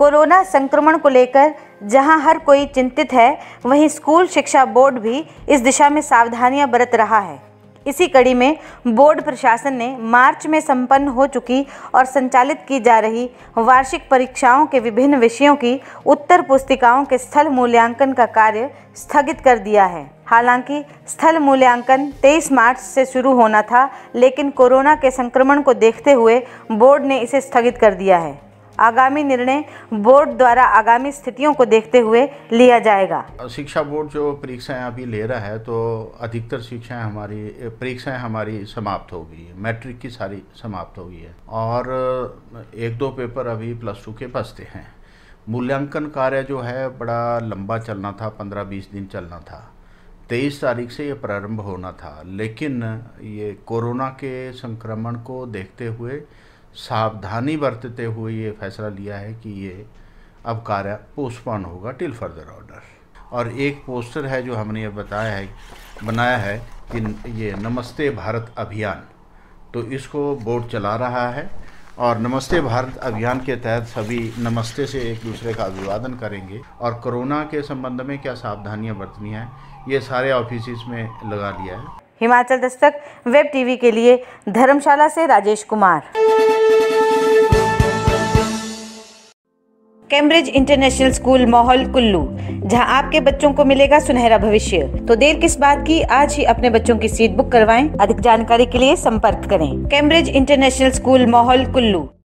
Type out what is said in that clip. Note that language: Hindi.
कोरोना संक्रमण को लेकर जहां हर कोई चिंतित है वहीं स्कूल शिक्षा बोर्ड भी इस दिशा में सावधानियां बरत रहा है इसी कड़ी में बोर्ड प्रशासन ने मार्च में संपन्न हो चुकी और संचालित की जा रही वार्षिक परीक्षाओं के विभिन्न विषयों की उत्तर पुस्तिकाओं के स्थल मूल्यांकन का कार्य स्थगित कर दिया है हालांकि स्थल मूल्यांकन 23 मार्च से शुरू होना था लेकिन कोरोना के संक्रमण को देखते हुए बोर्ड ने इसे स्थगित कर दिया है आगामी निर्णय बोर्ड द्वारा आगामी स्थितियों को देखते हुए लिया जाएगा शिक्षा बोर्ड जो परीक्षाएं अभी ले रहा है तो अधिकतर शिक्षाएं हमारी परीक्षाएं हमारी समाप्त हो गई है मैट्रिक की सारी समाप्त हो गई है और एक दो पेपर अभी प्लस टू के बचते हैं मूल्यांकन कार्य जो है बड़ा लंबा चलना था पंद्रह बीस दिन चलना था तेईस तारीख से ये प्रारंभ होना था लेकिन ये कोरोना के संक्रमण को देखते हुए सावधानी बरतते हुए ये फैसला लिया है कि ये अब कार्य पोस्टपोन होगा टिल फर्दर ऑर्डर और एक पोस्टर है जो हमने ये बताया है बनाया है कि ये नमस्ते भारत अभियान तो इसको बोर्ड चला रहा है और नमस्ते भारत अभियान के तहत सभी नमस्ते से एक दूसरे का अभिवादन करेंगे और कोरोना के संबंध में क्या सावधानियां बरतनी है ये सारे ऑफिस में लगा लिया है हिमाचल दस्तक वेब टीवी के लिए धर्मशाला से Rajesh Kumar Cambridge international school माहौल कुल्लू जहां आपके बच्चों को मिलेगा सुनहरा भविष्य तो देर किस बात की आज ही अपने बच्चों की सीट बुक करवाएं अधिक जानकारी के लिए संपर्क करें कैम्ब्रिज इंटरनेशनल स्कूल माहौल कुल्लू